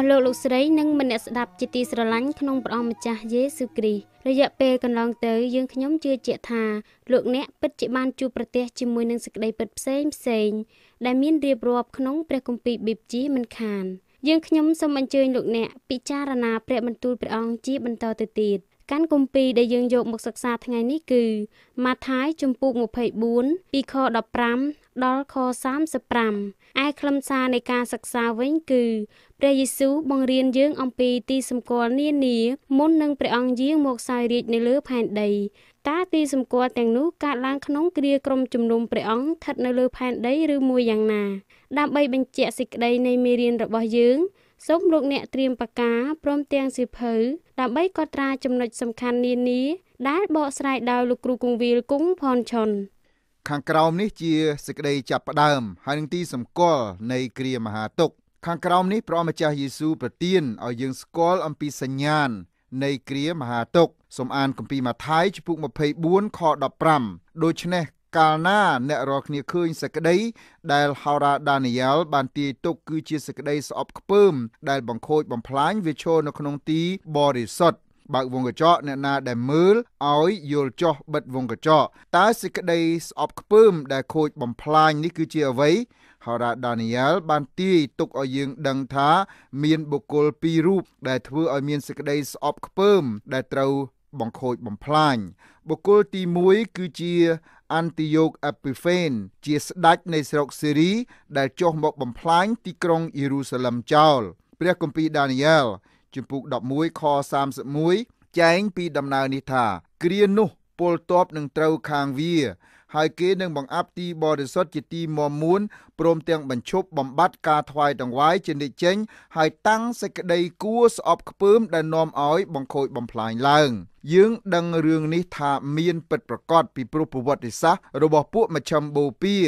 ស់លោកលោកស្រីនិងមនៈស្ដាប់ជាទីស្រឡាញ់ក្នុងព្រះអង្គម្ចាស់យេស៊ូវគ្រីស្ទរយៈពេលកន្លងទៅ យើងខ្ញុំជឿជាក់ថាលោកអ្នកពិតជាបានជួបប្រទះជាមួយនឹងសេចក្តីពិតផ្សេងផ្សេងដែលមានរៀបរាប់ក្នុងព្រះគម្ពីរប៊ីបជីមិនខានយើងខ្ញុំសូមអញ្ជើញលោកអ្នកពិចារណាព្រះបន្ទូលព្រះអង្គជាបន្តទៅទៀតកាន់គម្ពីរដែលយើងយកមកសិក្សាថ្ងៃនេះគឺម៉ាថាយជំពូក24ពីខ15ដល់ខ35ឯខ្លឹមសារនៃការសិក្សាវិញគឺព្រះយេស៊ូវបង្រៀនយើង អំពីទីសម្គាល់នានាមុននឹងព្រះអង្គយាងមកសាយរាជ្យនៅលើ ផែនដីតើទីសម្គាល់ទាំងនោះកើតឡើងក្នុងគ្រាក្រុមជំនុំព្រះអង្គស្ថិតនៅលើផែនដីឬមួយយ៉ាងណា ដើម្បីបញ្ជាក់សេចក្តីនៃមេរៀនរបស់យើងសូមលោក អ្នកត្រៀម បកាព្រមទាំងសៀវភៅដើម្បីកត់ត្រាចំណុចសំខាន់នានាដែលបកស្រាយដោយលោកគ្រូគង្វាលគង់ផនឆុនខាងក្រោមនេះជាសេចក្តីចាប់ផ្ដើមហើយនឹងទីសម្គាល់នៃគ្រាមហាទុក្ខខាងក្រោមនេះព្រះម្ចាស់យេស៊ូវប្រទានឲ្យយើងស្គាល់អំពីសញ្ញាណនៃគ្រាមហាទុក្ខសូមអានគម្ពីរម៉ាថាយជំពូក24ខ15ដូច្នេះកាលណាអ្នករាល់គ្នាឃើញសក្តីដែលហោរាដានីយ៉ែលបានទាយទុកគឺជាសក្តីស្អប់ខ្ពើមដែលបង្ខូចបំផ្លាញវាឈរនៅក្នុងទីបរិសុទ្ធបើកវងកញ្ចក់អ្នកណាដែលមើលឲ្យយល់ចោះបិទវងកញ្ចក់តើសេចក្តីស្អប់ខ្ពើមដែល ខូចបំផ្លាញនេះគឺជាអ្វីហោរ៉ាដានីយ៉ែលបានទាយទុកឲ្យយើងដឹងថា មានបុគ្គលពីររូបដែលធ្វើឲ្យមានសេចក្តីស្អប់ខ្ពើមដែលត្រូវបង្ខូចបំផ្លាញបុគ្គលទី1គឺជាអាន់ទីយ៉ូកអេពីហ្វេន ជាស្ដេចនៃស្រុកសេរីដែលចុះមកបំផ្លាញទីក្រុងយេរូសាឡឹមចោលព្រះគម្ពីរដានីយ៉ែលជំពូក11ខ31ចែងពីដំណើរនេះថាគ្រានោះពលទ័ពនឹងត្រូវខាងវាហើយគេនឹងបង្អាប់ទីបរិសុទ្ធជាទីមមួនព្រមទាំងបញ្ឈប់បំបត្តិការថ្វាយដង្វាយជានិច្ចចេញហើយតាំងសេចក្តីគួរស្អប់ខ្ពើមដែលនាំឲ្យបង្ខូចបំផ្លាញឡើងយើងដឹងរឿងនេះថាមានពិតប្រកបពីព្រោះប្រវត្តិសាស្ត្ររបស់ពួកមជ្ឈិមបូព៌ា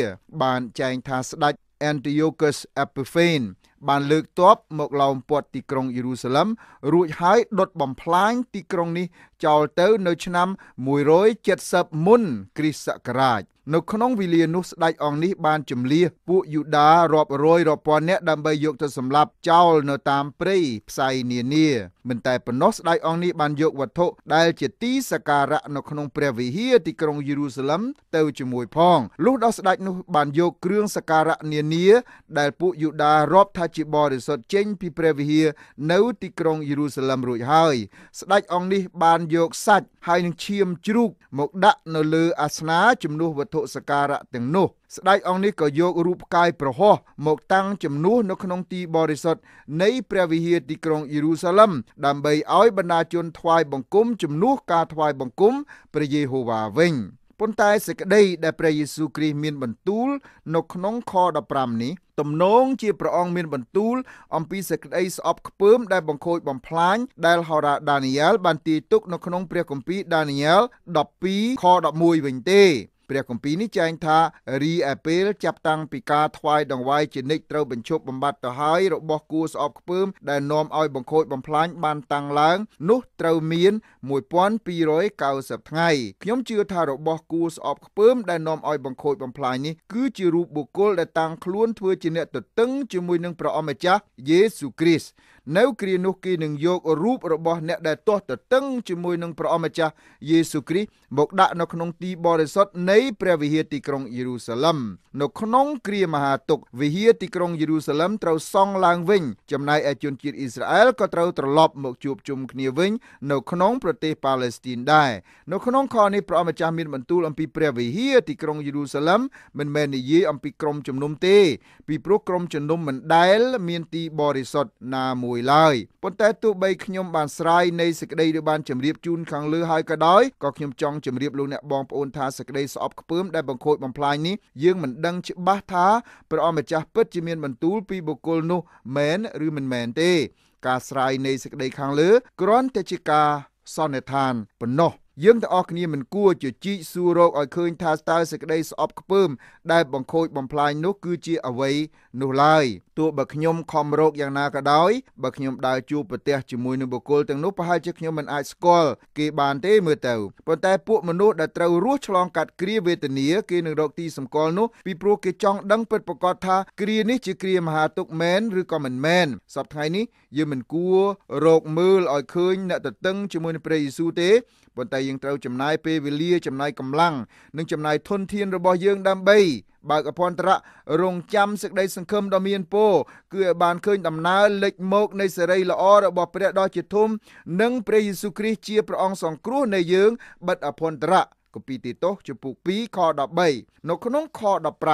បានចែងថាស្ដេច Antiochus Epiphanes បានលើកទ័ពមកឡោមព័ទ្ធទីក្រុងយេរូសាឡឹមរួចហើយដុតបំផ្លាញទីក្រុងនេះចូលទៅនៅឆ្នាំ170មុនគ្រិស្តសករាជនៅក្នុងវេលានោះស្ដេចអង្គនេះបានជំលះពួកយូដារាប់រយរាប់ពាន់នាក់ដើម្បីយកទៅសម្លាប់ចោលនៅតាមព្រៃផ្សៃនានាមិនតែប៉ុណ្ណោះស្ដេចអង្គនេះបានយកវត្ថុដែលជាទីសក្ការៈនៅក្នុងព្រះវិហារទីក្រុងយេរូសាឡិមទៅជាមួយផងលុះដល់ស្ដេចនោះបានយកគ្រឿងសក្ការៈនានា ដែលពួកយូដារាប់ថាជាបរិសុទ្ធចេញពីព្រះវិហារនៅទីក្រុងយេរូសាឡិមរួចហើយស្ដេចអង្គនេះបានយកសាច់ហើយនឹងឈាមជ្រូកមកដាក់នៅលើអាសនៈជំនួសវត្ថុសក្ការៈទាំងនោះ ស្ដេចអង្គនេះក៏យករូបកាយប្រហោះមកតាំងជំនួសនៅក្នុងទីបរិសុទ្ធនៃ ព្រះវិហារទីក្រុងយេរូសាឡិមដើម្បីឲ្យបណ្ដាជនថ្វាយបង្គំជំនួសការថ្វាយបង្គំព្រះយេហូវ៉ាវិញ។ប៉ុន្តែសេចក្តីដែលព្រះយេស៊ូវគ្រីស្ទមានបន្ទូលនៅក្នុងខ15នេះទំនងជាព្រះអង្គមានបន្ទូល អំពីសេចក្តីស្អប់ខ្ពើមដែលបង្ខូចបំផ្លាញដែលហោរាដានីយ៉ែលបានទាយទុក នៅក្នុងព្រះគម្ពីរដានីយ៉ែល12ខ11វិញទេព្រះគម្ពីរនេះចែងថារីឯពេលចាប់តាំងពីការថ្វាយដង្វាយជានិច្ចត្រូវបញ្ឈប់បំបត្តិទៅហើយរបស់គួរស្អប់ខ្ពើម ដែលនាំឲ្យបង្ខូចបំផ្លាញបាន តាំងឡើង នោះត្រូវមាន1290ថ្ងៃខ្ញុំជឿថារបស់គួរស្អប់ខ្ពើម ដែលនាំឲ្យបង្ខូច បំផ្លាញនេះគឺជារូបបុគ្គលដែលតាំងខ្លួនធ្វើជាអ្នកទទឹងជាមួយនឹងព្រះអម្ចាស់យេស៊ូគ្រីស្ទនៅគ្រានោះគេនឹងយករូបរបស់អ្នកដែលទាស់ទតឹងជាមួយនឹងព្រះអម្ចាស់យេស៊ូគ្រីស្ទមកដាក់នៅក្នុងទីបរិសុទ្ធនៃព្រះវិហារទីក្រុងយេរូសាឡិមនៅក្នុងគ្រាមហាទុកវិហារទីក្រុងយេរូសាឡិមត្រូវសង់ឡើងវិញចំណែកឯជនជាតិអ៊ីស្រាអែលក៏ត្រូវត្រឡប់មកជួបជុំគ្នាវិញនៅក្នុងប្រទេសប៉ាឡេស្ទីនដែរនៅក្នុងខនេះព្រះអម្ចាស់មានបន្ទូលអំពីព្រះវិហារទីក្រុងយេរូសាឡិមមិនមែននិយាយអំពីក្រុមជំនុំទេ ពីព្រោះក្រុមជំនុំមិនដែលមានទីបរិសុទ្ធណាមួយមួយឡើយប៉ុន្តែទោះបីខ្ញុំបានស្រាយនៃសេចក្តីឬបានជម្រាបជូនខាងលើហើយក៏ដោយក៏ខ្ញុំចង់ជម្រាបលោកអ្នកបងប្អូនថាសេចក្តីស្អប់ខ្ពើមដែលបង្ខូចបំផ្លាញនេះយើងមិនដឹងច្បាស់ថាព្រះអម្ចាស់ពិតជាមានបន្ទូលពីបុគ្គលនោះមែនឬមិនមែនទេ ការស្រាយនៃសេចក្តីខាងលើគ្រាន់តែជាការសន្និដ្ឋានប៉ុណ្ណោះយើងទាំងអស់គ្នាមិនគួរជាជីកសួររោគឲ្យឃើញថាតើសេចក្តីស្អប់ខ្ពើមដែលបង្ខូចបំផ្លាញនោះគឺជាអ្វីនោះឡើយទោះបើខ្ញុំខំរោគយ៉ាងណាក៏ដោយបើខ្ញុំដើរជួបប្រទះជាមួយនឹងបុគ្គលទាំងនោះប្រហែលជាខ្ញុំមិនអាចស្គាល់គេបានទេមើលទៅប៉ុន្តែពួកមនុស្សដែលត្រូវរស់ឆ្លងកាត់គ្រាវេទនាគេនឹងរកទីសម្គាល់នោះពីព្រោះគេចង់ដឹងពិតប្រាកដថាគ្រានេះជាគ្រាមហាទុក្ខមែនឬក៏មិនមែនសប្តាហ៍នេះយើងមិនគួររោគមើលឲ្យឃើញអ្នកតតឹងជាមួយនឹងព្រះយេស៊ូវទេប៉ុន្តែយើងយើងត្រូវចំណាយពេលវេលាចំណាយកម្លាំងនិងចំណាយធនធានរបស់យើងដើម្បីបើកអភ័ន្តរៈរងចាំសេចក្តីសង្ឃឹមដ៏មានពរគឺឲ្យបានឃើញដំណើរលេចមកនៃសេរីល្អរបស់ព្រះដ៏ជាធំនិងព្រះយេស៊ូវគ្រីស្ទជាព្រះអង្គសង្គ្រោះនៃយើង បិទអភ័ន្តរៈកូពីទីតូសជំពូក2ខ13នៅក្នុងខ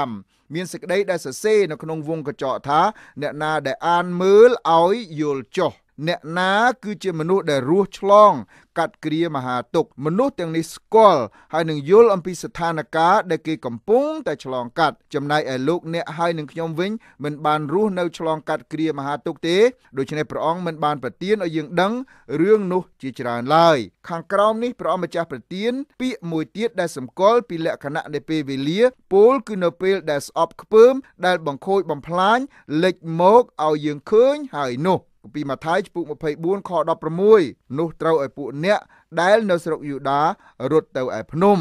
15មានសេចក្តីដែលសរសេរនៅក្នុងវងកញ្ចក់ថាអ្នកណាដែលអានមើលឲ្យយល់ចោះអ្នកណាគឺជាមនុស្សដែលរស់ឆ្លង កាត់គ្រាមហាទុក មនុស្សទាំងនេះស្គាល់ហើយនឹងយល់អំពីស្ថានភាពដែលគេកំពុងតែឆ្លងកាត់ចំណែកឯលោកអ្នកហើយនឹងខ្ញុំវិញ មិនបានរស់នៅឆ្លងកាត់គ្រាមហាទុកទេដូច្នេះព្រះអង្គមិនបានប្រទានឲ្យយើងដឹងរឿងនោះជាច្រើនឡើយខាងក្រោមនេះព្រះអង្គម្ចាស់ប្រទានពាក្យមួយទៀតដែលសម្គាល់ពីលក្ខណៈនៃពេលវេលាពោលគឺនៅពេលដែលស្អប់ខ្ពើម ដែលបង្ខូចបំផ្លាញលេចមកឲ្យយើងឃើញហើយនោះគម្ពីរម៉ាថាយចំពុក24ខ16នោះត្រូវឲ្យពួកអ្នកដែល នៅស្រុកយូដារត់ទៅឯភ្នំ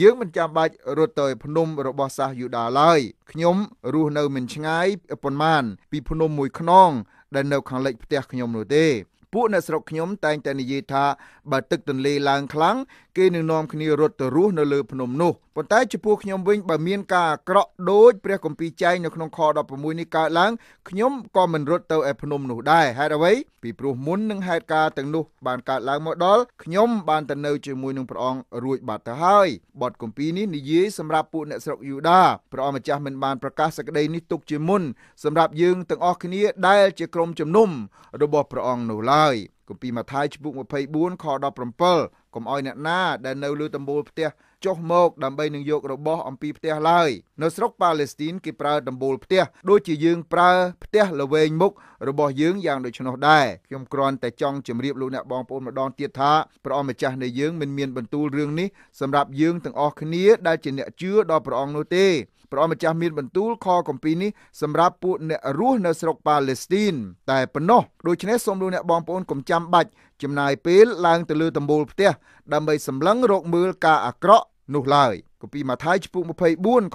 យើងមិនចាំបាច់រត់ទៅភ្នំរបស់សាសយូដាឡើយខ្ញុំរស់នៅ មិនឆ្ងាយប៉ុន្មាន ពីភ្នំមួយខ្នងដែលនៅខាងលិចផ្ទះខ្ញុំនោះទេពួកអ្នកស្រុកខ្ញុំតែងតែនិយាយថាបើទឹក ទន្លេឡើងខ្លាំងគេនឹងនាំគ្នារត់ទៅរស់នៅលើភ្នំនោះប៉ុន្តែចំពោះខ្ញុំវិញបើមាន ការអាក្រក់ដូចព្រះគម្ពីរចែងនៅក្នុងខ16នេះកើតឡើងខ្ញុំក៏មិនរត់ទៅឯភ្នំនោះដែរហេតុអ្វីពីព្រោះមុននឹងហេតុការទាំងនោះបានកើតឡើងមកដល់ខ្ញុំ បានទៅនៅជាមួយនឹងព្រះអង្គរួចបាត់ទៅហើយបទគម្ពីរនេះនិយាយសម្រាប់ពួកអ្នកស្រុកយូដាព្រះអង្គម្ចាស់មិនបានប្រកាសសេចក្តីនេះទុកជាមុនសម្រាប់យើងទាំងអស់គ្នាដែល ជាក្រុមជំនុំរបស់ព្រះអង្គនោះឡើយគម្ពីរម៉ាថាយជំពូក24ខ17កុំឲ្យអ្នកណាដែលនៅលើដំបូលផ្ទះចុះមកដើម្បីនឹងយករបស់អំពីផ្ទះឡើយនៅស្រុកប៉ាឡេស្ទីនគេប្រើដំបូលផ្ទះដូចជាយើងប្រើផ្ទះល្វែងមុខរបស់យើងយ៉ាងដូច្នោះដែរខ្ញុំគ្រាន់តែចង់ជម្រាបលោកអ្នកបងប្អូនម្ដងទៀតថាព្រះអង្គម្ចាស់នៃយើងមិនមានបន្ទូលរឿងនេះសម្រាប់យើងទាំងអស់គ្នាដែលជាអ្នកជឿដល់ព្រះអង្គនោះទេព្រះអង្គម្ចាស់មានបន្ទូលខកំពីនេះសម្រាប់ពួកអ្នករស់នៅស្រុកប៉ាឡេស្ទីនតែប៉ុណ្ណោះដូច្នេះសូមលោកអ្នកបងប្អូនកុំចាំបាច់ចំណាយពេលឡើងទៅលើដំបូលផ្ទះដើម្បីសម្លឹងរកមើលការអាក្រក់ នោះឡើយគម្ពីរម៉ាថាយជំពូក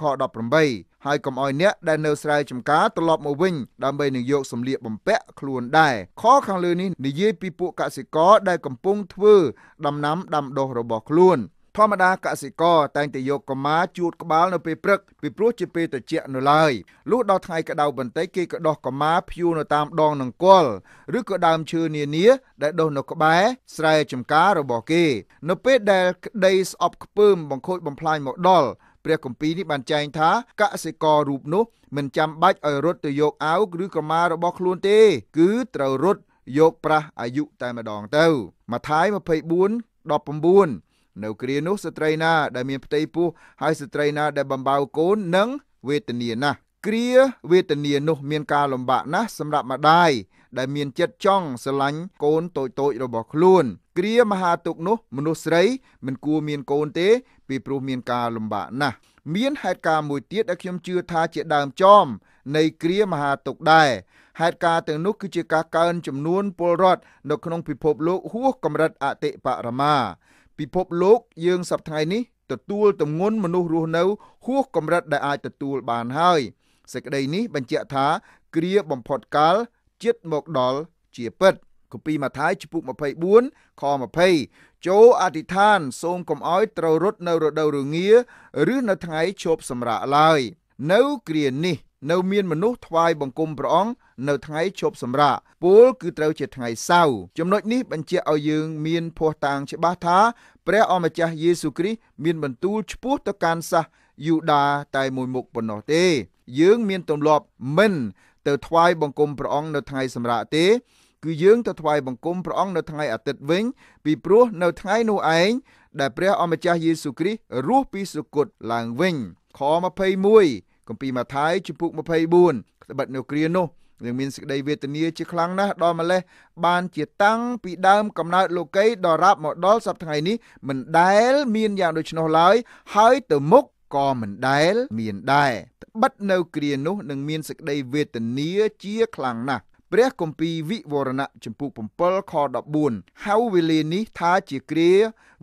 24ខ18ហើយកុំឲ្យអ្នកដែលនៅស្រែចម្ការត្រឡប់មកវិញដើម្បីនឹងយកសម្លៀកបំពាក់ខ្លួនដែរខខាងលើនេះនិយាយពីពួកកសិករដែលកំពុងធ្វើដំណាំដាំដុះរបស់ខ្លួន ធម្មតាកសិករតែងតែយកកម៉ាជូតក្បាលនៅពេលព្រឹកពីព្រោះជាពេលត្រជាក់នៅឡើយលុះដល់ថ្ងៃក្តៅបន្តិចគេក៏ដោះកម៉ាភ្ជួរនៅតាមដងនង្គ័លឬក៏ដើមឈើនានា ដែលដុះនៅក្បែរស្រែចម្ការរបស់គេ នៅពេលដែលដីស្អប់ខ្ពើមបង្ខូចបំផ្លាញមកដល់ព្រះគម្ពីរនេះបានចែងថាកសិកររូបនោះ មិនចាំបាច់ឲ្យរត់ទៅយកអោកឬក្រមារបស់ខ្លួនទេ គឺត្រូវរត់យកប្រាស់អាយុតែម្ដងទៅម៉ាថាយ24:19នៅគ្រានោះស្ត្រីណាដែលមានផ្ទៃពោះហើយស្ត្រីណាដែលបំបៅកូននឹងវេទនាណាស់គ្រាវេទនានោះមានការលំបាកណាស់សម្រាប់ម្ដាយដែលមានចិត្តចង់ស្រឡាញ់កូនតូចតូចរបស់ខ្លួនគ្រាមហាទុកនោះ មនុស្សស្រីមិនគួរមានកូនទេពីព្រោះមានការលំបាកណាស់មានហេតុការណ៍មួយទៀតដែលខ្ញុំជឿថាជាដើមចំ នៃ គ្រាមហាទុកដែរហេតុការណ៍ទាំងនោះគឺជាការកើនចំនួនពលរដ្ឋនៅក្នុងពិភពលោកហួសកម្រិតអតិបរមាពិភពលោក យើងសប្តាហ៍នេះ ទទួលទម្ងន់មនុស្សរស់នៅ ហួសកម្រិតដែលអាចទទួលបានហើយសេចក្តីនេះ បញ្ជាក់ថា គ្រាបំផុតកាលជាតិមកដល់ជាពិតគម្ពីរម៉ាថាយជំពូក24ខ20ចូលអធិដ្ឋាន សូមកុំឲ្យត្រូវរត់នៅរដូវរងា ឬនៅថ្ងៃឈប់សម្រាកឡើយនៅគ្រានេះ នៅ មានមនុស្សថ្វាយបង្គំព្រះអង្គនៅថ្ងៃឈប់សម្រាកពលគឺត្រូវជាថ្ងៃសៅរ៍ចំណុចនេះបញ្ជាក់ឲ្យយើងមានភ័ស្តុតាងច្បាស់ថា ព្រះអម្ចាស់យេស៊ូគ្រីស្ទមានបន្ទូលឆ្ពោះទៅកាន់សាសយូដាតែមួយមុខប៉ុណ្ណោះទេ យើងមានទម្លាប់មិនទៅថ្វាយបង្គំព្រះអង្គនៅថ្ងៃសម្រាកទេគឺយើងទៅថ្វាយបង្គំព្រះអង្គនៅថ្ងៃអាទិត្យវិញ ពីព្រោះនៅថ្ងៃនោះឯងដែលព្រះអម្ចាស់យេស៊ូគ្រីស្ទរស់ពីសុគតឡើងវិញខ21គម្ពីរម៉ាថាយជំពូក24ត្បិតនៅគ្រានោះនឹងមានសេចក្តីវេទនាជាខ្លាំងណាស់ដល់ម្លេះបានជាតាំងពីដើមកំណើតលោកីដល់រាប់មកដល់សប្តាហ៍ថ្ងៃនេះមិនដែល មានយ៉ាងដូច្នោះឡើយហើយទៅមុខក៏មិនដែលមានដែរបិទនៅគ្រានោះនឹងមានសេចក្តីវេទនាជាខ្លាំងណាស់ព្រះគម្ពីរវិវរណៈចំពុក7ខ14ហៅវេលានេះថាជាគ្រា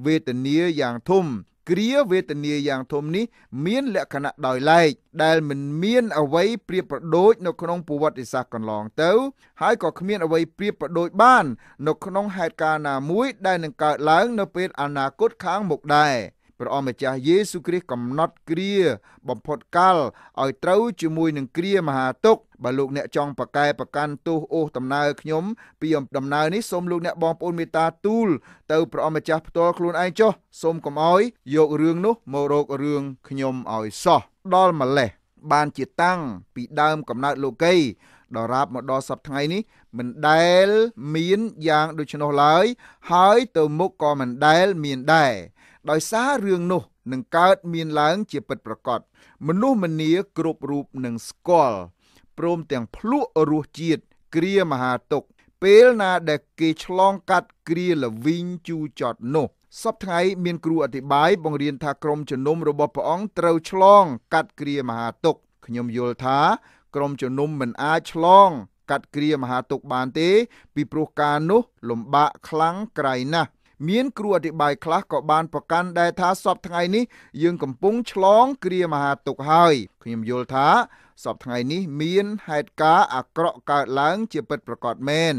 វេទនាយ៉ាងធំគ្រាវេទនាយ៉ាងធំនេះមានលក្ខណៈដោយឡែកដែលមិនមានអ្វីប្រៀបប្រដូចនៅក្នុងប្រវត្តិសាស្ត្រកន្លងទៅ ហើយក៏គ្មានអ្វីប្រៀបប្រដូចបាននៅក្នុងហេតុការណ៍ណាមួយដែលនឹងកើតឡើងនៅពេលអនាគតខាងមុខដែរព្រះអង្គម្ចាស់យេស៊ូគ្រីស្ទកំណត់គ្រាបំផុតកាលឲ្យត្រូវជាមួយនឹងគ្រាមហាទុក្ខបើលោកអ្នកចង់ប្រកែប្រកាន់ទោសអូសដំណើរខ្ញុំពីដំណើរនេះសូមលោកអ្នកបងប្អូនមេត្តាទូលទៅព្រះអង្គម្ចាស់ផ្ទាល់ខ្លួនឯងចុះសូមកុំឲ្យយករឿងនោះមករករឿងខ្ញុំឲ្យសោះដល់ម្លេះបានជាតាំងពីដើមកំណើតលោកីដល់រាបមកដល់សប្តាហ៍នេះ មិនដែលមានយ៉ាងដូច្នោះឡើយ ហើយទៅមុខក៏មិនដែលមានដែរដោយសាររឿងនោះនឹងកើតមានឡើងជាពិតប្រកបមនុស្សម្នាគ្រប់រូបនឹងស្គាល់ព្រមទាំងភ្លក់រសជាតិគ្រាមហាទុក្ខពេលណាដែលគេឆ្លងកាត់គ្រាលវីងជូចត់នោះសពថ្ងៃមានគ្រូអធិបាយបង្រៀនថាក្រុមជំនុំរបស់ព្រះអង្គត្រូវឆ្លងកាត់គ្រាមហាទុក្ខខ្ញុំយល់ថា ក្រុមជំនុំមិនអាចឆ្លងកាត់គ្រាមហាទុក្ខបានទេ ពីព្រោះការនោះលំបាកខ្លាំងក្រៃណាស់មានគ្រូអធិប្បាយខ្លះក៏បានប្រកាន់ដែរថាសពថ្ងៃនេះយើងកំពុងឆ្លងគ្រាមហាទុក្ខហើយខ្ញុំយល់ថាសពថ្ងៃនេះ មានហេតុការណ៍អាក្រក់កើតឡើង ជាពិតប្រាកដមែន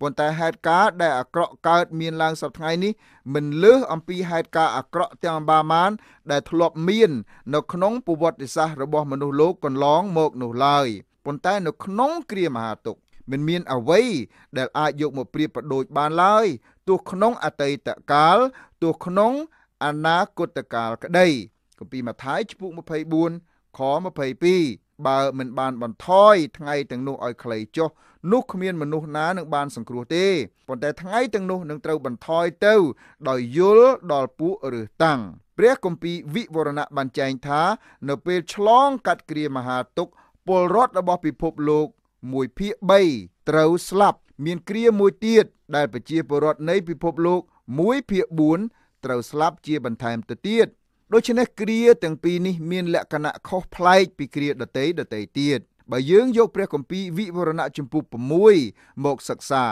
ប៉ុន្តែហេតុការណ៍ដែលអាក្រក់កើត មានឡើងសប្តាហ៍នេះមិនលើសអំពីហេតុការណ៍អាក្រក់ទាំងបាមានដែលធ្លាប់មាន នៅក្នុងប្រវត្តិសាស្ត្ររបស់មនុស្សលោកកន្លងមកនោះឡើយប៉ុន្តែនៅក្នុងគ្រាមហាទុក្ខមិនមានអ្វីដែលអាចយកមកប្រៀបប្រដូចបានឡើយទោះក្នុងអតីតកាលទោះក្នុងអនាគតកាលក្តីគម្ពីរម៉ាថាយជំពូក24ខ22បើមិនបានបន្ថយថ្ងៃទាំងនោះឲ្យខ្លីចុះ នោះគ្មានមនុស្សណានឹងបានសង្គ្រោះទេប៉ុន្តែថ្ងៃទាំងនោះនឹងត្រូវបន្ថយទៅដោយយល់ដល់ពួកឬតាំងព្រះគម្ពីរវិវរណៈបានចែងថា នៅ ពេលឆ្លងកាត់គ្រាមហាទុក្ខពលរដ្ឋរបស់ពិភពលោកមួយភាគ3ត្រូវស្លាប់មាន គ្រាមួយទៀត ដែលប្រជាពលរដ្ឋនៃពិភពលោក មួយ ភាគ4ត្រូវស្លាប់ជាបន្ថែមទៅទៀតដូច្នេះគ្រាទាំងពីរនេះ មានលក្ខណៈខុសប្លែកពីគ្រាដតីដតីទៀត។បើយើងយកព្រះគម្ពីរវិវរណៈចំពុះ6មកសិក្សា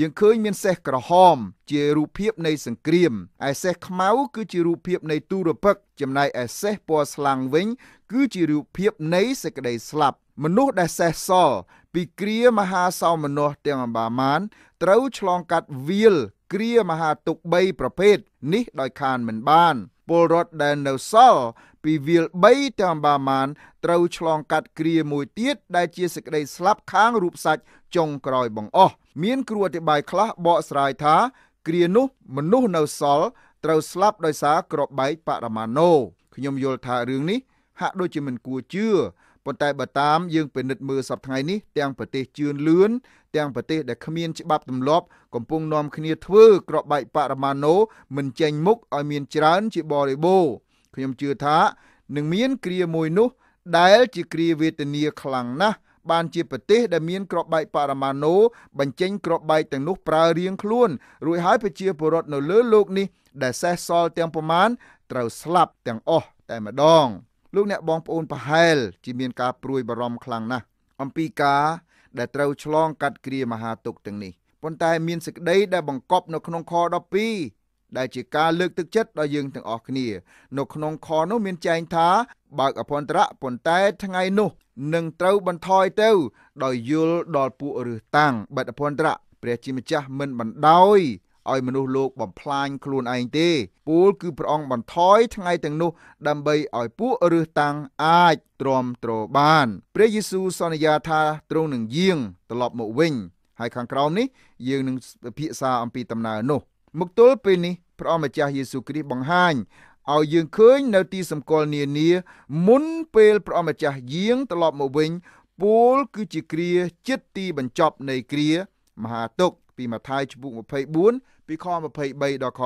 យើងឃើញមានសេះក្រហមជារូបភាពនៃសង្គ្រាមឯសេះខ្មៅគឺជារូបភាពនៃទូរពឹក ចំណែកឯសេះពណ៌ស្លាំងវិញ គឺជារូបភាពនៃសេចក្តីស្លាប់ មនុស្សដែលសេះសល់ពីគ្រាមហាសោមនស្សទាំងអម្បាមានត្រូវឆ្លងកាត់វាលគ្រាមហាទុក3ប្រភេទនេះដោយខានមិនបានពលរដ្ឋដែលនៅសល់ពីវាល3ទៅអម្បាមានត្រូវឆ្លងកាត់គ្រាមួយទៀតដែលជាសេចក្តីស្លាប់ខាងរូបសាច់ចុងក្រោយបង្អស់ មាន គ្រូអធិប្បាយខ្លះបកស្រាយថា គ្រានោះមនុស្សនៅសល់ត្រូវស្លាប់ដោយសារក្របបែកបរមាណូខ្ញុំយល់ថារឿងនេះហាក់ដូចជាមិនគួរជឿប៉ុន្តែបើតាមយើងពិនិត្យមើលសប្តាហ៍នេះទាំងប្រទេសជឿនលឿនទាំងប្រទេសដែលគ្មានច្បាប់ទម្លាប់កំពុងនាំគ្នាធ្វើក្របបែកបរមាណូមិនចេញមុខឲ្យមានច្រើនជាបរិបូរណ៍ខ្ញុំជឿថានឹងមានគ្រាមួយនោះ ដែល ជាគ្រាវេទនាខ្លាំងណាស់បានជាប្រទេសដែលមានក្របបែកបរមាណូបញ្ចេញ ក្របបែកទាំងនោះប្រើរៀងខ្លួនរួចហើយប្រជាពលរដ្ឋនៅលើโลกនេះដែលសេះសល់ទាំងប្រមាណត្រូវស្លាប់ទាំងអស់តែម្ដងលោកអ្នកបងប្អូនប្រហែល ជាមានការព្រួយបារម្ភខ្លាំងណាស់អំពីការដែលត្រូវឆ្លងកាត់គ្រាមហាទុក្ខទាំងនេះប៉ុន្តែមានសេចក្តីដែលបង្កប់នៅក្នុងខ12ដែលជាការលើកទឹកចិត្តដល់យើងទាំងអស់គ្នានៅក្នុងខនោះមានចែងថា បើកអភ័ន្តរៈប៉ុន្តែថ្ងៃនោះនឹងត្រូវបន្ថយទៅដោយយល់ដល់ពួករើសតាំងបិទអភ័ន្តរៈព្រះជាម្ចាស់មិនបណ្ដោយឲ្យមនុស្សលោកបំផ្លាញខ្លួនឯងទេពូលគឺព្រះអង្គបន្ថយថ្ងៃទាំងនោះដើម្បីឲ្យពួករើសតាំងអាចទ្រាំទ្របាន ព្រះយេស៊ូវសន្យាថាទ្រង់នឹងយាងត្រឡប់មកវិញហើយខាងក្រោមនេះយើងនឹងពិភាក្សាអំពីដំណើរនោះមកទល់ពេលនេះព្រះអម្ចាស់យេស៊ូគ្រីស្ទបង្ហាញឲ្យយើងឃើញនៅទីសម្គាល់នានា មុនពេលព្រះអម្ចាស់យាងត្រឡប់មកវិញពលគឺជាគ្រាចិត្តទីបញ្ចប់នៃគ្រាមហាទុក្ខពីម៉ាថាយជំពូក24ពីខ23ដល់ខ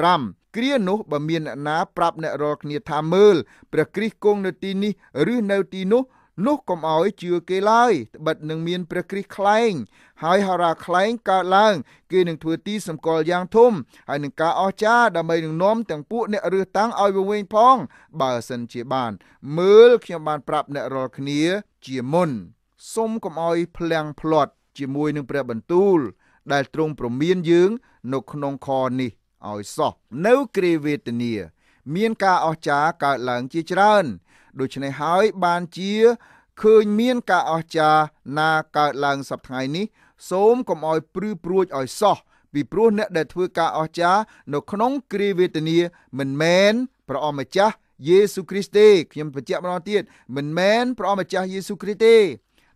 25គ្រានោះបើមានអ្នកណាប្រាប់អ្នករាល់គ្នាថាមើលព្រះគ្រីស្ទគង់នៅទីនេះឬនៅទីនោះនោះកុំឲ្យជឿគេឡើយត្បិតនឹងមានព្រះគ្រីស្ទខ្លែងហើយហោរាខ្លែងកើតឡើងគេនឹងធ្វើទីសម្គាល់យ៉ាងធំហើយនឹងការអស្ចារ្យដើម្បីនឹងនាំទាំងពួកអ្នករើសតាំងឲ្យវង្វេងផង បើសិនជាបាន មើលខ្ញុំបានប្រាប់អ្នករាល់គ្នា ជាមុនសូមកុំឲ្យភ្លាំងភ្លាត់ ជាមួយនឹងព្រះបន្ទូល ដែលទ្រង់ប្រមានយើង នៅក្នុងខនេះឲ្យសោះនៅគ្រាវេទនាមានការអស្ចារ្យកើតឡើងជាច្រើនដូច្នេះហើយបានជាឃើញមានការអស្ចារ្យណាកើតឡើងសប្តាហ៍នេះ សូមកុំឲ្យព្រឺព្រួចឲ្យសោះពីព្រោះអ្នក ដែលធ្វើការអស្ចារ្យនៅ ក្នុងគ្រាវេទនាមិនមែនព្រះអម្ចាស់យេស៊ូគ្រីស្ទទេខ្ញុំបញ្ជាក់ម្ដងទៀតមិនមែនព្រះអម្ចាស់យេស៊ូគ្រីស្ទទេ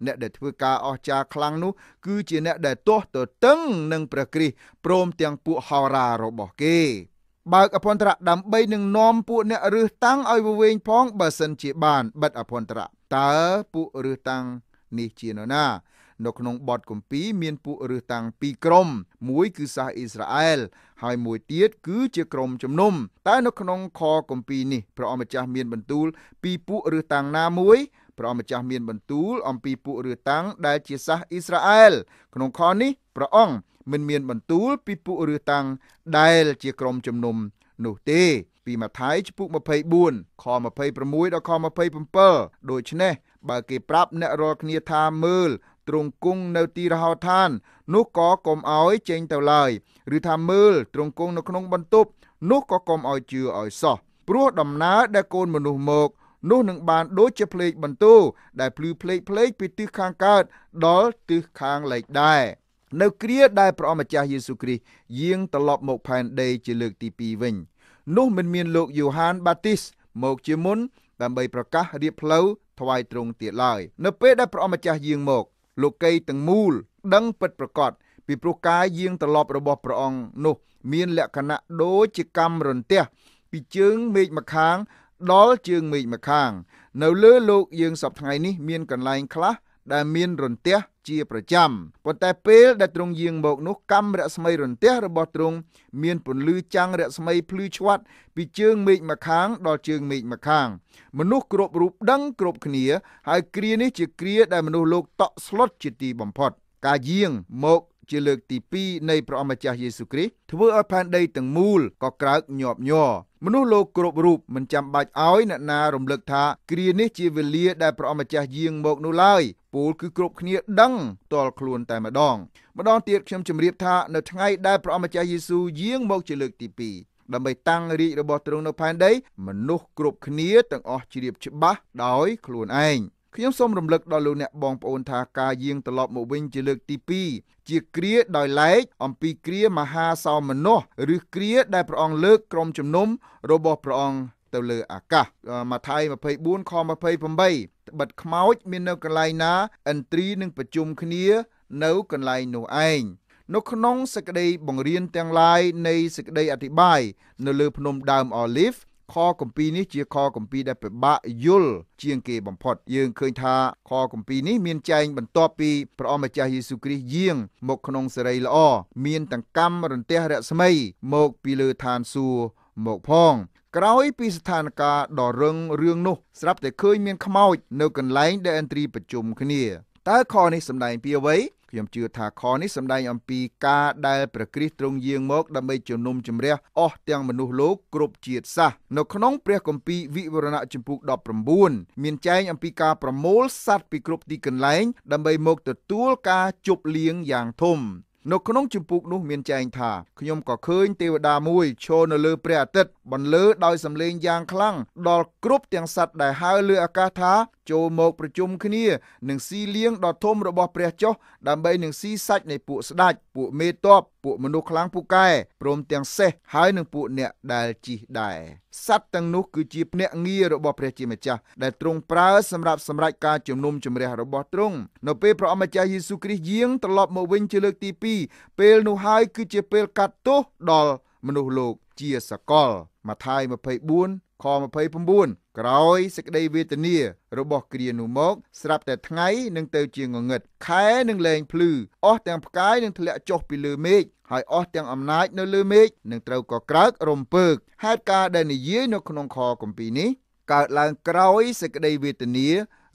អ្នកដែលធ្វើការអស្ចារ្យខ្លាំងនោះ គឺជាអ្នកដែលទាស់ទទឹងនឹងព្រះគ្រីស្ទព្រមទាំងពួកហោរារបស់គេបើកអភ័ន្តរៈដើម្បីនឹងនាំពួកអ្នករឹសតាំងឲ្យវវែងផង បើសិនជាបានបិទអភ័ន្តរៈតើពួករឹសតាំងនេះជានរណានៅក្នុងបទគម្ពីរមានពួករឹសតាំងពីរក្រុមមួយ គឺសាសអ៊ីស្រាអែលហើយមួយទៀតគឺជាក្រុមជំនុំតែនៅក្នុងខគម្ពីរនេះព្រះអម្ចាស់មានបន្ទូល ពីពួករឹសតាំងណាមួយព្រះម្ចាស់មានបន្ទូល អំពីពួករឹសតាំងដែលជាសាសអ៊ីស្រាអែលក្នុងខនេះព្រះអង្គមិនមានបន្ទូលពីពួកឬតាំងដែលជាក្រុមជំនុំនោះទេ ពីម៉ាថាយជំពូក24ខ26ដល់ខ27ដូច្នេះបើគេប្រាប់អ្នករាល់គ្នាថាមើលទ្រង់គង់នៅទីរហោឋាន នោះក៏កុំឲ្យចេញទៅឡើយឬថាមើលទ្រង់គង់នៅក្នុងបន្ទប់នោះក៏កុំឲ្យជឿឲ្យសោះព្រោះដំណើរដែលកូនមនុស្សមក នោះនឹងបានដូចជាភ្លេចបន្ទោដែលភ្លឺភ្លេចភ្លេចពីទិសខាងកើតដល់ទិសខាងលិចដែរនៅគ្រាដែលព្រះអម្ចាស់យេស៊ូគ្រីស្ទយាងត្រឡប់មកផែនដីជាលើកទី2វិញនោះមិនមានលោកយ៉ូហានបាទីសមកជាមុនដើម្បីប្រកាសរៀបផ្លូវថ្វាយទ្រង់ទៀតឡើយនៅពេលដែលព្រះអម្ចាស់យាងមក លោកីទាំងមូល ដឹងពិតប្រកបពីព្រោះការយាងត្រឡប់របស់ព្រះអង្គនោះ មានលក្ខណៈដូចជាកម្មរន្ទះពីជើងមេឃម្ខាង ដល់ជើងមេឃម្ខាង នៅលើលោកយើងសពថ្ងៃនេះមានកន្លែងខ្លះដែលមានរន្ទះជាប្រចាំប៉ុន្តែពេលដែលទ្រង់យាងមកនោះកម្មរស្មីរន្ទះរបស់ទ្រង់មានពន្លឺចាំងរស្មីភ្លឺឆ្វាត់ពីជើងមេឃម្ខាង ដល់ជើងមេឃម្ខាង មនុស្សគ្រប់រូបដឹងគ្រប់គ្នា ហើយគ្រានេះជាគ្រាដែលមនុស្សលោកតក់ស្លុតជាទីបំផុត ការយាងមកជាលើកទី2នៃព្រះអម្ចាស់យេស៊ូគ្រីស្ទធ្វើឲ្យផែនដីទាំងមូលក៏ក្រើកញាប់ញ័រមនុស្សលោកគ្រប់រូបមិនចាំបាច់ឲ្យអ្នកណារំលឹកថាគ្រានេះជាវេលាដែលព្រះអម្ចាស់យាងមកនោះឡើយពោលគឺគ្រប់គ្នាដឹងតល់ខ្លួនតែម្ដងម្ដងទៀតខ្ញុំជម្រាបថានៅថ្ងៃដែលព្រះអម្ចាស់យេស៊ូយាងមកជាលើកទី2ដើម្បីតាំងរាជរបស់ទ្រង់នៅផែនដីមនុស្សគ្រប់គ្នាទាំងអស់ជ្រាបច្បាស់ដោយខ្លួនឯងខ្ញុំសូមរំលឹកដល់លោកអ្នកបងប្អូនថាការយាងត្រឡប់មកវិញជាលើក ទី2ជា គ្រាដោយឡែក អំពីគ្រាមហាសោមនស្សឬគ្រាដែលព្រះអង្គលើកក្រុមជំនុំរបស់ព្រះអង្គទៅលើ អាកាសម៉ាថាយ24ខ28បិទខ្មោច មាននៅកន្លែងណាឥន្ទ្រីនឹងប្រជុំគ្នានៅកន្លែងនោះឯងនៅក្នុងសេចក្តីបង្រៀនទាំងឡាយនៃសេចក្តីអធិប្បាយនៅលើភ្នំដើមអូលីវខកម្ពីនេះជាខកម្ពីដែលពិបាកយល់ជាងគេបំផុតយើងឃើញថាខកម្ពីនេះមានចែងបន្ទាប់ពីព្រះអម្ចាស់យេស៊ូគ្រីស្ទយាងមកក្នុងសេរីល្អមានទាំងកម្មរន្ទះរស្មីមកពីលើឋានសួគ៌មកផងក្រោយពីស្ថានភាពដ៏រឹងរឿងនោះស្រាប់តែឃើញមានខ្មោចនៅកន្លែងដែលឥន្ទ្រីប្រជុំគ្នាតើខនេះសំដែងពីអ្វីខ្ញុំជឿថាខនេះសម្ដែងអំពីការដែលព្រះគ្រីស្ទទ្រង់យាងមកដើម្បីជំនុំជម្រះអស់ទាំងមនុស្សលោកគ្រប់ជាតិសាសន៍នៅក្នុងព្រះគម្ពីរវិវរណៈជំពូក19មានចែងអំពីការប្រមូលសត្វពីគ្រប់ទីកន្លែងដើម្បីមកទទួលការជប់លៀងយ៉ាងធំនៅក្នុងជំពូកនោះ មានចែងថាខ្ញុំក៏ឃើញទេវតាមួយឈរនៅលើព្រះអាទិត្យបន្លឺដោយសំឡេងយ៉ាងខ្លាំងដល់គ្រប់ទាំងសត្វដែលហៅលើអាកាសថា ចូលមកប្រជុំគ្នានឹងស៊ីលៀងដ៏ធំរបស់ព្រះចុះដើម្បីនឹងស៊ីសាច់នៃពួកស្ដេចពួកមេតបពួកមនុស្សខ្លាំងពូកែព្រមទាំងសេះហើយនឹងពួកអ្នកដែលជិះដែរសត្វទាំងនោះគឺជាភ្នាក់ងាររបស់ព្រះជាម្ចាស់ដែលទ្រង់ប្រើសម្រាប់សម្រេចការជំនុំជម្រះរបស់ទ្រង់នៅពេលព្រះអម្ចាស់យេស៊ូគ្រីស្ទយាងត្រឡប់មកវិញជាលើកទី2ពេលនោះហើយគឺជាពេលកាត់ទោសដល់មនុស្សលោកជាសកលម៉ាថាយ24ខ29ក្រោយសេចក្តីវេទនារបស់គ្រានោះមក ស្រាប់តែថ្ងៃនឹងទៅជាងងឹតខែនឹងលែងភ្លឺអស់ទាំងផ្កាយនឹងធ្លាក់ចុះពីលើមេឃហើយអស់ទាំងអំណាចនៅលើមេឃនឹងត្រូវក៏ក្រើករំពើកហេតុការដែលនិយាយនៅក្នុងខគម្ពីរនេះ កើតឡើងក្រោយសេចក្តីវេទនា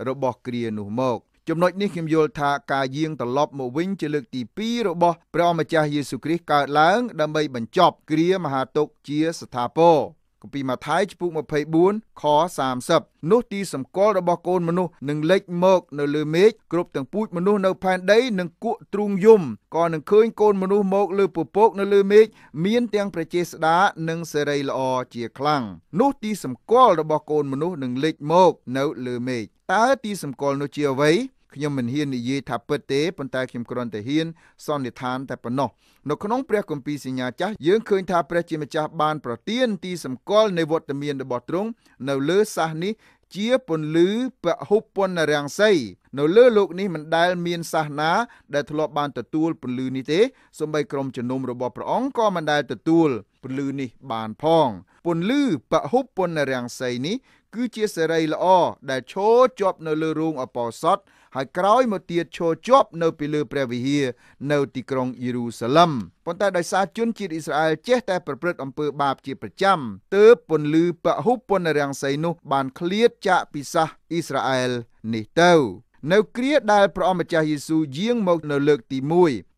របស់គ្រានោះមកចំណុចនេះខ្ញុំយល់ថាការយាងត្រឡប់មកវិញជាលើកទី2របស់ព្រះអម្ចាស់យេស៊ូគ្រីស្ទកើតឡើងដើម្បីបញ្ចប់គ្រាមហាទុកជាស្ថាពរគម្ពីរម៉ាថាយជំពូក24ខ30នោះទីសម្គាល់របស់កូនមនុស្សនឹងលេចមកនៅលើមេឃគ្រប់ទាំងពូជមនុស្សនៅផែនដីនឹងគក់ទ្រូងយំក៏នឹងឃើញកូនមនុស្សមកលើពពកនៅលើមេឃមានទាំងប្រជាស្ដានិងសេរីល្អជាខ្លាំងនោះទីសម្គាល់របស់កូនមនុស្សនឹងលេចមកនៅលើមេឃតើទីសម្គាល់នោះជាអ្វីខ្ញុំមិនហ៊ាននិយាយថាពិតទេប៉ុន្តែខ្ញុំគ្រាន់តែហ៊ាន សន្និដ្ឋានតែប៉ុណ្ណោះនៅក្នុងព្រះគម្ពីរសញ្ញាចាស់យើងឃើញថាព្រះជាម្ចាស់បានប្រទានទីសម្គាល់នៃវត្តមានរបស់ទ្រង់នៅលើសាសនេះជាពន្លឺពហុពន្ធរាំងសីនៅលើលោកនេះមិនដែលមានសាសនាដែលធ្លាប់បានទទួលពន្លឺនេះទេ សម្បីក្រុមជំនុំរបស់ព្រះអង្គក៏មិនដែលទទួលពន្លឺនេះបានផងពន្លឺពហុពន្ធរាំងសីនេះគឺជាសេរីល្អដែលឈរជាប់នៅលើរូងអពរសតហើយក្រោយមកទៀតឈរជាប់នៅពីលើព្រះវិហារនៅទីក្រុងយេរូសាឡិមប៉ុន្តែដោយសារជនជាតិអ៊ីស្រាអែលចេះតែប្រព្រឹត្តអំពើបាបជាប្រចាំទើបពន្លឺពហុពន្ធរាំងសីនោះបានឃ្លាតចាកពីសាសអ៊ីស្រាអែលនេះទៅ នៅគ្រាដែលព្រះអម្ចាស់យេស៊ូវយាងមកនៅលើកទី1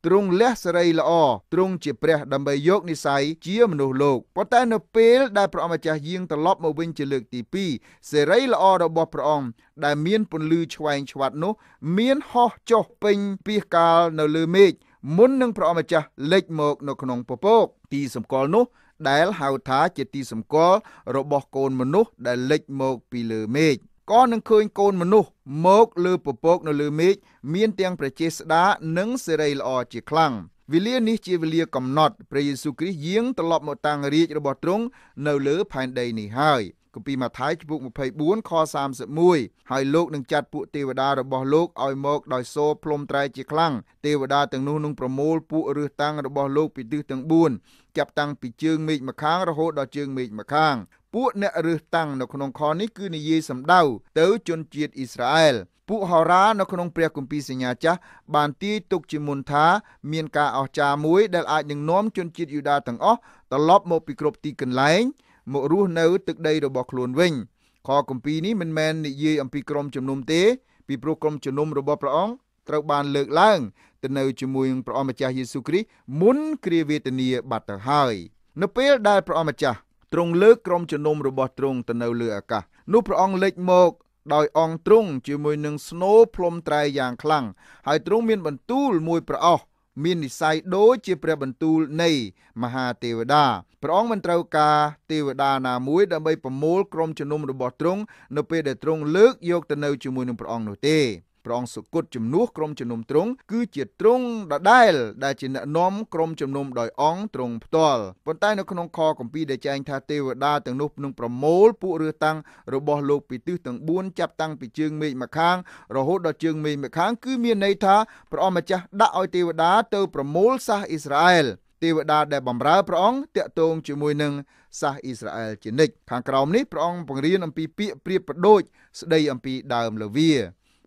ទ្រង់លះសេរីល្អទ្រង់ជាព្រះដើម្បីយកនិស័យជាមនុស្សលោកប៉ុន្តែនៅពេលដែលព្រះអង្គម្ចាស់យាងត្រឡប់មកវិញជាលើកទី2សេរីល្អរបស់ព្រះអង្គដែលមានពន្លឺឆ្វែងឆ្វាត់នោះ មានហោះចុះពេញពាសកាលនៅលើមេឃមុននឹងព្រះអង្គម្ចាស់លេចមកនៅក្នុងពពក ទីសម្គាល់នោះ ដែលហៅថាជាទីសម្គាល់របស់កូនមនុស្សដែលលេចមកពីលើមេឃក៏នឹងឃើញកូនមនុស្សមកលើពពកនៅលើមេឃមានទាំងប្រជាស្ដានិងសេរីល្អជាខ្លាំងវេលានេះជាវេលាកំណត់ព្រះយេស៊ូវគ្រីស្ទយាងត្រឡប់មកតាំងរាជរបស់ទ្រង់នៅលើផែនដីនេះហើយគម្ពីរម៉ាថាយជំពូក24ខ31ហើយលោកនឹងចាត់ពួកទេវតារបស់លោកឲ្យមកដោយសោភ្លុំត្រែជាខ្លាំងទេវតាទាំងនោះនឹងប្រមូលពួករើសតាំងរបស់លោកពីទិសទាំង4ចាប់តាំងពីជើងមេឃម្ខាងរហូតដល់ជើងមេឃម្ខាងពួកអ្នករើសតាំងនៅក្នុងខនេះគឺនិយាយសម្ដៅទៅជនជាតិអ៊ីស្រាអែលពួកហោរានៅក្នុងព្រះគម្ពីរសញ្ញាចាស់បានទាយទុកជាមុនថាមានការអស្ចារ្យមួយដែលអាចនឹងនាំជនជាតិយូដាទាំងអស់ត្រឡប់មកពីគ្រប់ទីកន្លែងមករស់នៅទឹកដីរបស់ខ្លួនវិញខគម្ពីរនេះមិនមែននិយាយអំពីក្រុមជំនុំទេ ពីព្រោះក្រុមជំនុំរបស់ព្រះអង្គត្រូវបានលើកឡើងទៅនៅជាមួយនឹងព្រះអម្ចាស់យេស៊ូគ្រីស្ទមុនគ្រាវេទនាបាត់ទៅហើយ នៅពេលដែលព្រះអម្ចាស់ទ្រង់លើកក្រុមជំនុំរបស់ទ្រង់ទៅនៅលើអាកាសនោះព្រះអង្គលេចមកដោយអង្គទ្រង់ជាមួយនឹងស្នូភ្លុំត្រែយ៉ាងខ្លាំងហើយទ្រង់មានបន្ទូលមួយប្រអស់មាននិស័យដូចជាព្រះបន្ទូលនៃ មហាទេវតាព្រះអង្គមិនត្រូវការទេវតាណាមួយ ដើម្បីប្រមូលក្រុមជំនុំរបស់ទ្រង់នៅពេលដែលទ្រង់លើកយកទៅនៅជាមួយនឹងព្រះអង្គនោះទេប្រងសុគតជំនួសក្រុមជំនុំទ្រង់គឺជាទ្រង់ដដែល ដែលជាអ្នកនាំក្រុមជំនុំដោយអង្គទ្រង់ផ្ទាល់ប៉ុន្តែនៅក្នុងខគម្ពីរដែលចែងថាទេវតាទាំងនោះនឹងប្រមូលពួករើសតាំងរបស់លោកពីទិសទាំង4ចាប់តាំងពីជើងមេឃម្ខាងរហូតដល់ជើងមេឃម្ខាងគឺមានន័យថាព្រះអម្ចាស់ដាក់ឲ្យទេវតាទៅប្រមូលសាសអ៊ីស្រាអែលទេវតាដែលបម្រើព្រះអង្គតាក់ទងជាមួយនឹងសាសអ៊ីស្រាអែលជានិច្ចខាងក្រោមនេះព្រះអង្គបង្រៀនអំពីពាក្យប្រៀបប្រដូចស្ដីអំពីដើមលវី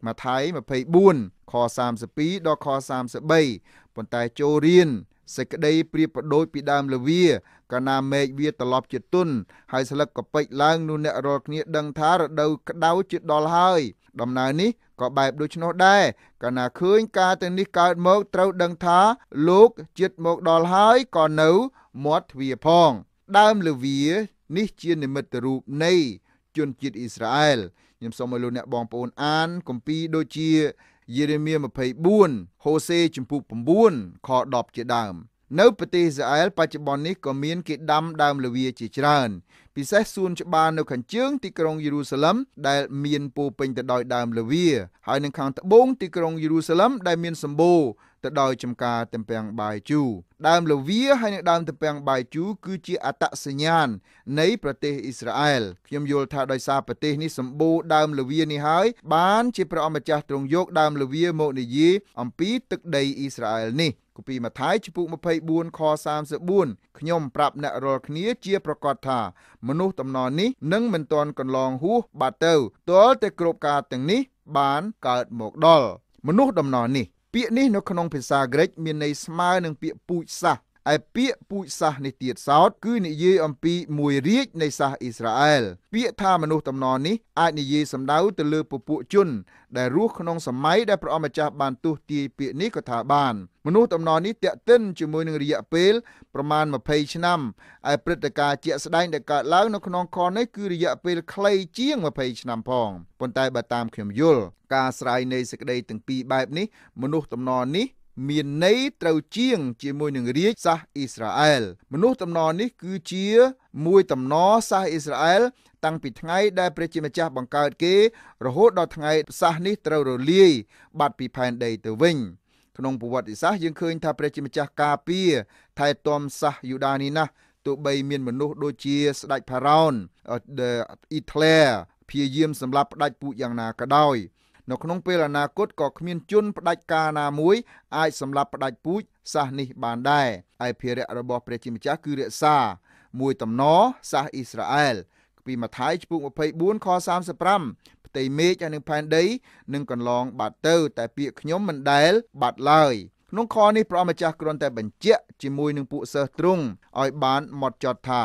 ម៉ាថាយ24ខ32ដល់ខ33ប៉ុន្តែចូលរៀនសេចក្តី ព្រៀបប្រដូចពីដើមលវាកាលណាមេឃវាត្រឡប់ជាទុនហើយស្លឹកកពេចឡើងនោះអ្នករាល់គ្នាដឹងថារដូវក្តៅជាដល់ហើយដំណើរនេះក៏បែបដូច្នោះដែរកាលណាឃើញការទាំងនេះកើតមកត្រូវដឹងថា លោកជាតិមកដល់ហើយក៏នៅមាត់ទ្វារផងដើមលវានេះជានិមិត្តរូបនៃ ជនជាតិអ៊ីស្រាអែលខ្ញុំសូមឲ្យលោកអ្នកបងប្អូនអានគម្ពីរដូចជាយេរេមៀ24ហូសេចំពុ9ខ10ជាដើម នៅប្រទេសអ៊ីស្រាអែលបច្ចុប្បន្ននេះក៏មាន គេដាំដើមល្វាជាច្រើនពិសេសសួនច្បារនៅខាងជើងទីក្រុងយេរូសាឡឹមដែលមានពោពេញទៅដោយដើមល្វាហើយនៅខាងត្បូងទីក្រុងយេរូសាឡឹមដែលមានសម្បូរទៅដោយចំការទំពាំងបាយជូរដើមល្វាហើយនិងដើមទំពាំងបាយជូរគឺជាអត្តសញ្ញាណនៃប្រទេសអ៊ីស្រាអែលខ្ញុំយល់ថាដោយសារប្រទេសនេះសម្បូរដើមល្វានេះហើយបានជាព្រះអម្ចាស់ទ្រង់យកដើមល្វាមកនិយាយអំពីទឹកដីអ៊ីស្រាអែលនេះគម្ពីរម៉ាថាយជំពូក24ខ34ខ្ញុំប្រាប់អ្នករាល់គ្នាជាប្រកាសថាមនុស្សតំណនេះនឹងមិនទាន់កន្លងហួសបាត់ទៅទាល់តែគ្រប់ការទាំងនេះបានកើតមកដល់មនុស្សតំណនេះពាក្យនេះនៅក្នុងភាសាក្រិកមានន័យស្មើនឹងពាក្យពូជសាសឯពាក្យពូជសាសនេះទៀតសោត គឺនិយាយអំពីមួយរាជនៃសាសអ៊ីស្រាអែលពាក្យថាមនុស្សតំណនេះអាចនិយាយសំដៅទៅលើពពួកជន ដែលរស់ក្នុងសម័យដែលព្រះអម្ចាស់បានទូសទាយពាក្យនេះក៏ថាបាន មនុស្សតំណនេះតាក់ទិនជាមួយនឹងរយៈពេល ប្រមាណ20ឆ្នាំឯព្រឹត្តិការណ៍ជាក់ស្ដែងដែលកើតឡើង នៅក្នុងខនេះគឺរយៈពេលខ្លីជាង20ឆ្នាំផងប៉ុន្តែបើតាមខ្ញុំយល់ការស្រាយនៃសេចក្តីទាំងពីរបែប នេះមនុស្សតំណនេះមានន័យត្រូវជាង ជាមួយនឹងរាជសាសអ៊ីស្រាអែល មនុស្សតំណនេះ គឺជាមួយតំណសាសអ៊ីស្រាអែលតាំងពីថ្ងៃដែល ព្រះជាម្ចាស់បង្កើតគេរហូតដល់ថ្ងៃសាសនេះត្រូវរលាយ បាត់ពីផែនដីទៅវិញក្នុងប្រវត្តិសាស្ត្រយើងឃើញថាព្រះជាម្ចាស់ការពារថែទាំសាសយូដានេះណាស់ទោះបីមានមនុស្សដូចជាស្ដេចផារ៉ោនអ៊ីធ្លែព្យាយាមសម្លាប់ផ្ដាច់ពូជយ៉ាងណាក៏ដោយនៅក្នុងពេលអនាគតក៏គ្មានជនផ្ដាច់ការណាមួយអាចសម្លាប់ផ្ដាច់ពូជសាសនេះបានដែរឯភារៈរបស់ព្រះជាម្ចាស់គឺរក្សាមួយតំណសាសអ៊ីស្រាអែលពីម៉ាថាយជំពូក24ខ35ផ្ទៃមេឃហើយនឹងផែនដីនឹងកន្លងបាត់ទៅតែពាក្យខ្ញុំមិនដែលបាត់ឡើយក្នុងខនេះព្រះម្ចាស់គ្រាន់តែបញ្ជាក់ជាមួយនឹងពួកសិស្សទ្រង់ឲ្យបានຫມត់ចត់ថា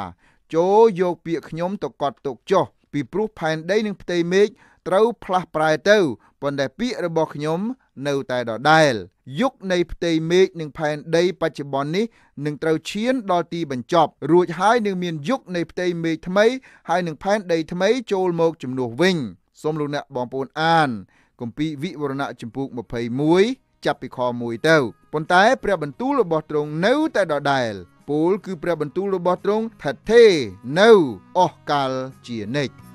ចូលយកពាក្យខ្ញុំទៅកត់ទុកចុះពីព្រោះផែនដីនិងផ្ទៃមេឃត្រូវផ្លាស់ប្រែទៅប៉ុន្តែពាក្យរបស់ខ្ញុំ នៅតែដដែលយុគនៃផ្ទៃមេឃនិងផែនដី បច្ចុប្បន្ននេះនឹងត្រូវឈានដល់ទីបញ្ចប់រួចហើយនឹងមានយុគនៃផ្ទៃមេឃថ្មីហើយនឹងផែនដីថ្មីចូលមកជំនួសវិញសូមលោកអ្នកបងប្អូនអានគម្ពីរវិវរណៈចំពុក21ចាប់ពីខ1ទៅប៉ុន្តែ ព្រះបន្ទូលរបស់ទ្រង់នៅតែដដែល ពូលគឺព្រះបន្ទូលរបស់ទ្រង់ថិតទេនៅអស់កលជានិច្ច